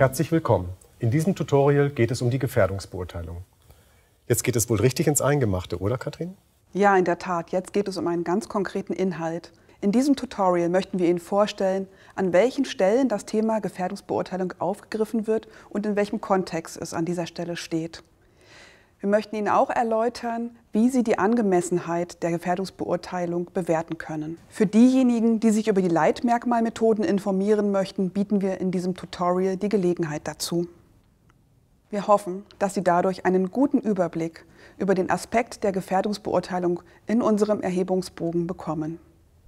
Herzlich willkommen. In diesem Tutorial geht es um die Gefährdungsbeurteilung. Jetzt geht es wohl richtig ins Eingemachte, oder Katrin? Ja, in der Tat. Jetzt geht es um einen ganz konkreten Inhalt. In diesem Tutorial möchten wir Ihnen vorstellen, an welchen Stellen das Thema Gefährdungsbeurteilung aufgegriffen wird und in welchem Kontext es an dieser Stelle steht. Wir möchten Ihnen auch erläutern, wie Sie die Angemessenheit der Gefährdungsbeurteilung bewerten können. Für diejenigen, die sich über die Leitmerkmalmethoden informieren möchten, bieten wir in diesem Tutorial die Gelegenheit dazu. Wir hoffen, dass Sie dadurch einen guten Überblick über den Aspekt der Gefährdungsbeurteilung in unserem Erhebungsbogen bekommen.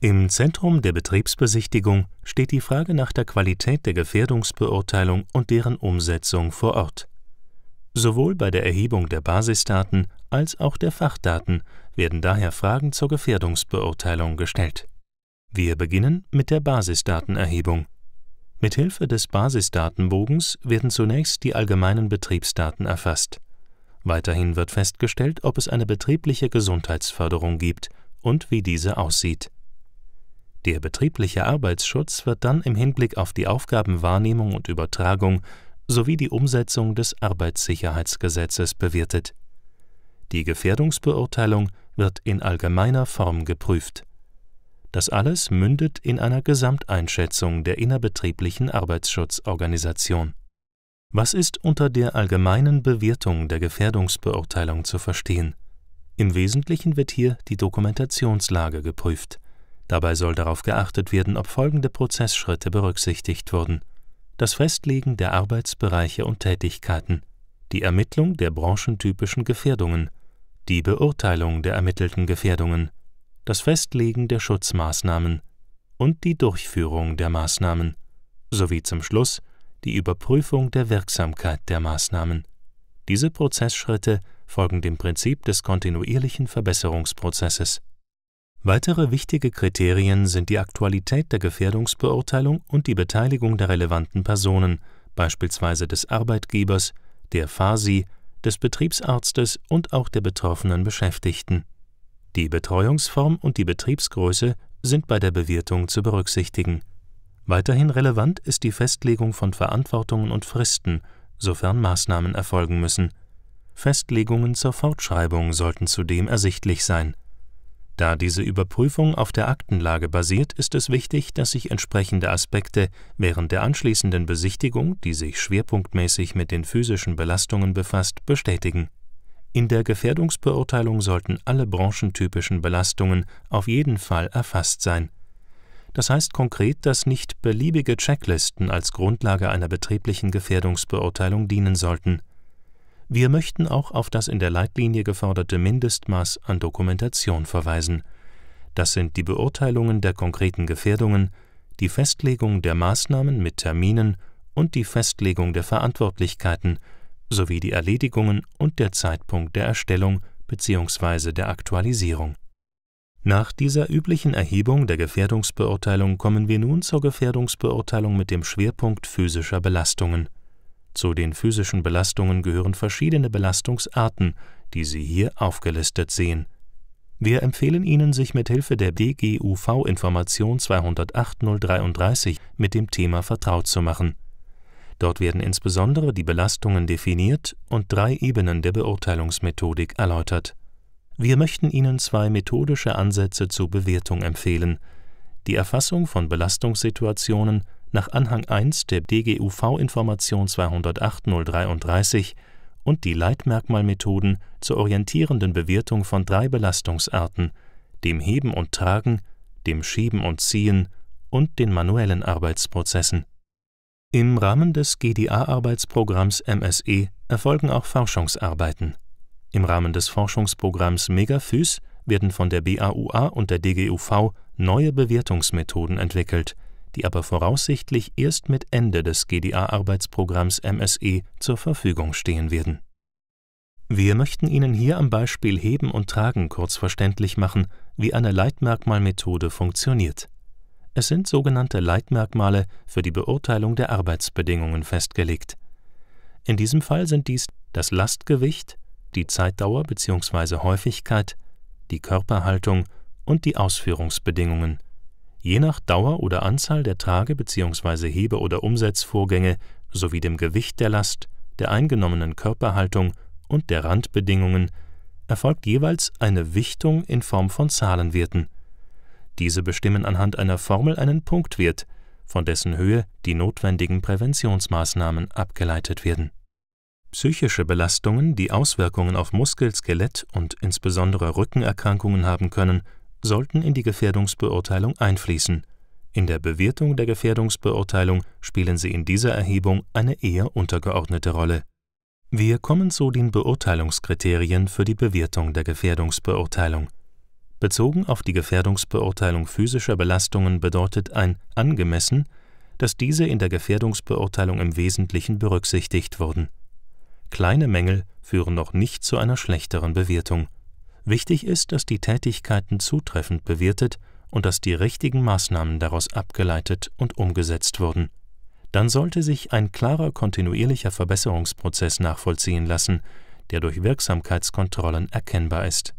Im Zentrum der Betriebsbesichtigung steht die Frage nach der Qualität der Gefährdungsbeurteilung und deren Umsetzung vor Ort. Sowohl bei der Erhebung der Basisdaten als auch der Fachdaten werden daher Fragen zur Gefährdungsbeurteilung gestellt. Wir beginnen mit der Basisdatenerhebung. Mithilfe des Basisdatenbogens werden zunächst die allgemeinen Betriebsdaten erfasst. Weiterhin wird festgestellt, ob es eine betriebliche Gesundheitsförderung gibt und wie diese aussieht. Der betriebliche Arbeitsschutz wird dann im Hinblick auf die Aufgabenwahrnehmung und Übertragung sowie die Umsetzung des Arbeitssicherheitsgesetzes bewirtet. Die Gefährdungsbeurteilung wird in allgemeiner Form geprüft. Das alles mündet in einer Gesamteinschätzung der innerbetrieblichen Arbeitsschutzorganisation. Was ist unter der allgemeinen Bewertung der Gefährdungsbeurteilung zu verstehen? Im Wesentlichen wird hier die Dokumentationslage geprüft. Dabei soll darauf geachtet werden, ob folgende Prozessschritte berücksichtigt wurden das Festlegen der Arbeitsbereiche und Tätigkeiten, die Ermittlung der branchentypischen Gefährdungen, die Beurteilung der ermittelten Gefährdungen, das Festlegen der Schutzmaßnahmen und die Durchführung der Maßnahmen sowie zum Schluss die Überprüfung der Wirksamkeit der Maßnahmen. Diese Prozessschritte folgen dem Prinzip des kontinuierlichen Verbesserungsprozesses Weitere wichtige Kriterien sind die Aktualität der Gefährdungsbeurteilung und die Beteiligung der relevanten Personen, beispielsweise des Arbeitgebers, der FASI, des Betriebsarztes und auch der betroffenen Beschäftigten. Die Betreuungsform und die Betriebsgröße sind bei der Bewertung zu berücksichtigen. Weiterhin relevant ist die Festlegung von Verantwortungen und Fristen, sofern Maßnahmen erfolgen müssen. Festlegungen zur Fortschreibung sollten zudem ersichtlich sein da diese Überprüfung auf der Aktenlage basiert, ist es wichtig, dass sich entsprechende Aspekte während der anschließenden Besichtigung, die sich schwerpunktmäßig mit den physischen Belastungen befasst, bestätigen. In der Gefährdungsbeurteilung sollten alle branchentypischen Belastungen auf jeden Fall erfasst sein. Das heißt konkret, dass nicht beliebige Checklisten als Grundlage einer betrieblichen Gefährdungsbeurteilung dienen sollten. Wir möchten auch auf das in der Leitlinie geforderte Mindestmaß an Dokumentation verweisen. Das sind die Beurteilungen der konkreten Gefährdungen, die Festlegung der Maßnahmen mit Terminen und die Festlegung der Verantwortlichkeiten sowie die Erledigungen und der Zeitpunkt der Erstellung bzw. der Aktualisierung. Nach dieser üblichen Erhebung der Gefährdungsbeurteilung kommen wir nun zur Gefährdungsbeurteilung mit dem Schwerpunkt physischer Belastungen zu den physischen Belastungen gehören verschiedene Belastungsarten, die Sie hier aufgelistet sehen. Wir empfehlen Ihnen, sich mit Hilfe der DGUV-Information 208033 mit dem Thema vertraut zu machen. Dort werden insbesondere die Belastungen definiert und drei Ebenen der Beurteilungsmethodik erläutert. Wir möchten Ihnen zwei methodische Ansätze zur Bewertung empfehlen: die Erfassung von Belastungssituationen nach Anhang 1 der DGUV-Information 208.033 und die Leitmerkmalmethoden zur orientierenden Bewertung von drei Belastungsarten, dem Heben und Tragen, dem Schieben und Ziehen und den manuellen Arbeitsprozessen. Im Rahmen des GDA-Arbeitsprogramms MSE erfolgen auch Forschungsarbeiten. Im Rahmen des Forschungsprogramms Megafys werden von der BAUA und der DGUV neue Bewertungsmethoden entwickelt die aber voraussichtlich erst mit Ende des GDA-Arbeitsprogramms MSE zur Verfügung stehen werden. Wir möchten Ihnen hier am Beispiel Heben und Tragen kurz verständlich machen, wie eine Leitmerkmalmethode funktioniert. Es sind sogenannte Leitmerkmale für die Beurteilung der Arbeitsbedingungen festgelegt. In diesem Fall sind dies das Lastgewicht, die Zeitdauer bzw. Häufigkeit, die Körperhaltung und die Ausführungsbedingungen – je nach Dauer oder Anzahl der Trage bzw. Hebe- oder Umsetzvorgänge sowie dem Gewicht der Last, der eingenommenen Körperhaltung und der Randbedingungen erfolgt jeweils eine Wichtung in Form von Zahlenwerten. Diese bestimmen anhand einer Formel einen Punktwert, von dessen Höhe die notwendigen Präventionsmaßnahmen abgeleitet werden. Psychische Belastungen, die Auswirkungen auf Muskel, Skelett und insbesondere Rückenerkrankungen haben können, sollten in die Gefährdungsbeurteilung einfließen. In der Bewertung der Gefährdungsbeurteilung spielen sie in dieser Erhebung eine eher untergeordnete Rolle. Wir kommen zu den Beurteilungskriterien für die Bewertung der Gefährdungsbeurteilung. Bezogen auf die Gefährdungsbeurteilung physischer Belastungen bedeutet ein angemessen, dass diese in der Gefährdungsbeurteilung im Wesentlichen berücksichtigt wurden. Kleine Mängel führen noch nicht zu einer schlechteren Bewertung. Wichtig ist, dass die Tätigkeiten zutreffend bewertet und dass die richtigen Maßnahmen daraus abgeleitet und umgesetzt wurden. Dann sollte sich ein klarer kontinuierlicher Verbesserungsprozess nachvollziehen lassen, der durch Wirksamkeitskontrollen erkennbar ist.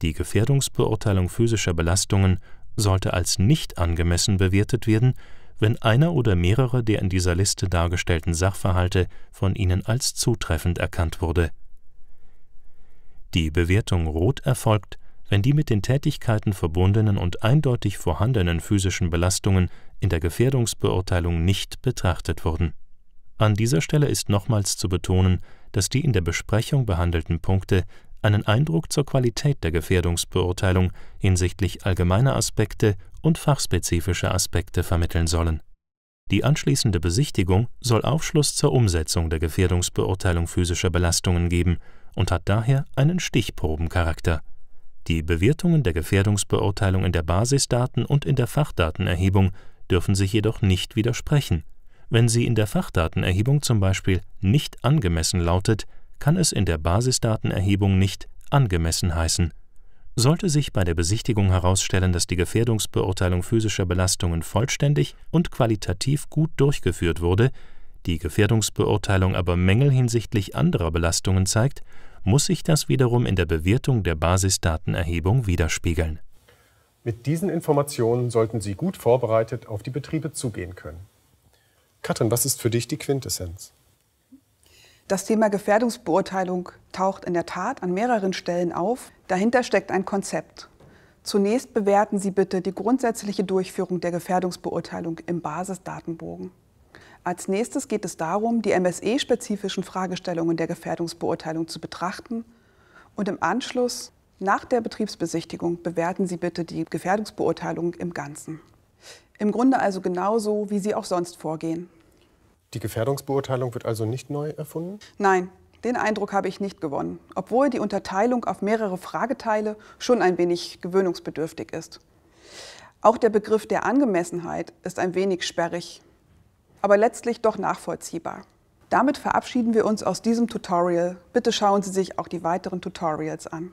Die Gefährdungsbeurteilung physischer Belastungen sollte als nicht angemessen bewertet werden, wenn einer oder mehrere der in dieser Liste dargestellten Sachverhalte von ihnen als zutreffend erkannt wurde die Bewertung Rot erfolgt, wenn die mit den Tätigkeiten verbundenen und eindeutig vorhandenen physischen Belastungen in der Gefährdungsbeurteilung nicht betrachtet wurden. An dieser Stelle ist nochmals zu betonen, dass die in der Besprechung behandelten Punkte einen Eindruck zur Qualität der Gefährdungsbeurteilung hinsichtlich allgemeiner Aspekte und fachspezifischer Aspekte vermitteln sollen die anschließende Besichtigung soll Aufschluss zur Umsetzung der Gefährdungsbeurteilung physischer Belastungen geben und hat daher einen Stichprobencharakter. Die Bewertungen der Gefährdungsbeurteilung in der Basisdaten und in der Fachdatenerhebung dürfen sich jedoch nicht widersprechen. Wenn sie in der Fachdatenerhebung zum Beispiel nicht angemessen lautet, kann es in der Basisdatenerhebung nicht angemessen heißen sollte sich bei der Besichtigung herausstellen, dass die Gefährdungsbeurteilung physischer Belastungen vollständig und qualitativ gut durchgeführt wurde, die Gefährdungsbeurteilung aber Mängel hinsichtlich anderer Belastungen zeigt, muss sich das wiederum in der Bewertung der Basisdatenerhebung widerspiegeln. Mit diesen Informationen sollten Sie gut vorbereitet auf die Betriebe zugehen können. Katrin, was ist für dich die Quintessenz? Das Thema Gefährdungsbeurteilung taucht in der Tat an mehreren Stellen auf. Dahinter steckt ein Konzept. Zunächst bewerten Sie bitte die grundsätzliche Durchführung der Gefährdungsbeurteilung im Basisdatenbogen. Als nächstes geht es darum, die MSE-spezifischen Fragestellungen der Gefährdungsbeurteilung zu betrachten. Und im Anschluss, nach der Betriebsbesichtigung, bewerten Sie bitte die Gefährdungsbeurteilung im Ganzen. Im Grunde also genauso, wie Sie auch sonst vorgehen. Die Gefährdungsbeurteilung wird also nicht neu erfunden? Nein, den Eindruck habe ich nicht gewonnen, obwohl die Unterteilung auf mehrere Frageteile schon ein wenig gewöhnungsbedürftig ist. Auch der Begriff der Angemessenheit ist ein wenig sperrig, aber letztlich doch nachvollziehbar. Damit verabschieden wir uns aus diesem Tutorial. Bitte schauen Sie sich auch die weiteren Tutorials an.